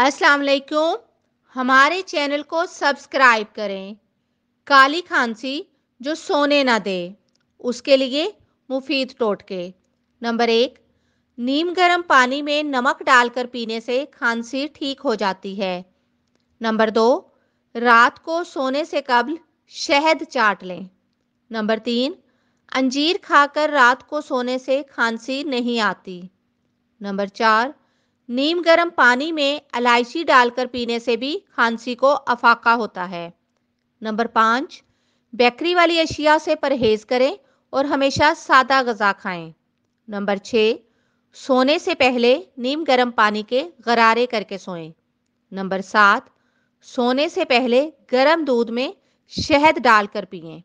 अस्सलाम वालेकुम हमारे चैनल को सब्सक्राइब करें काली खांसी जो सोने ना दे उसके लिए मुफीद टोटके नंबर एक नीम गर्म पानी में नमक डालकर पीने से खांसी ठीक हो जाती है नंबर दो रात को सोने से कबल शहद चाट लें नंबर तीन अंजीर खाकर रात को सोने से खांसी नहीं आती नंबर चार नीम गर्म पानी में इलायची डालकर पीने से भी खांसी को अफाका होता है नंबर पाँच बेकरी वाली अशिया से परहेज करें और हमेशा सादा गज़ा खाएं। नंबर छः सोने से पहले नीम गर्म पानी के गरारे करके सोएं। नंबर सात सोने से पहले गर्म दूध में शहद डालकर पिएं।